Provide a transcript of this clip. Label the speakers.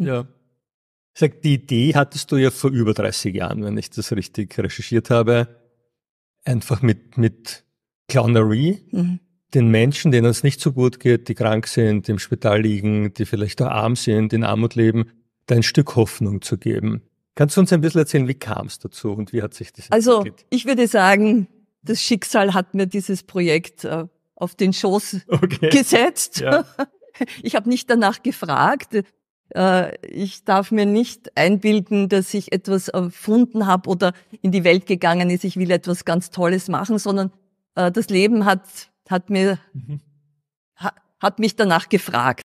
Speaker 1: Hm. Ja.
Speaker 2: Ich sag, die Idee hattest du ja vor über 30 Jahren, wenn ich das richtig recherchiert habe, einfach mit, mit Clownerie, mhm. den Menschen, denen es nicht so gut geht, die krank sind, im Spital liegen, die vielleicht auch arm sind, in Armut leben, da ein Stück Hoffnung zu geben. Kannst du uns ein bisschen erzählen, wie kam es dazu und wie hat sich
Speaker 3: das also, entwickelt? Also, ich würde sagen, das Schicksal hat mir dieses Projekt äh, auf den Schoß okay. gesetzt. Ja. Ich habe nicht danach gefragt. Äh, ich darf mir nicht einbilden, dass ich etwas erfunden habe oder in die Welt gegangen ist, ich will etwas ganz Tolles machen, sondern äh, das Leben hat, hat mir, mhm. hat mich danach gefragt.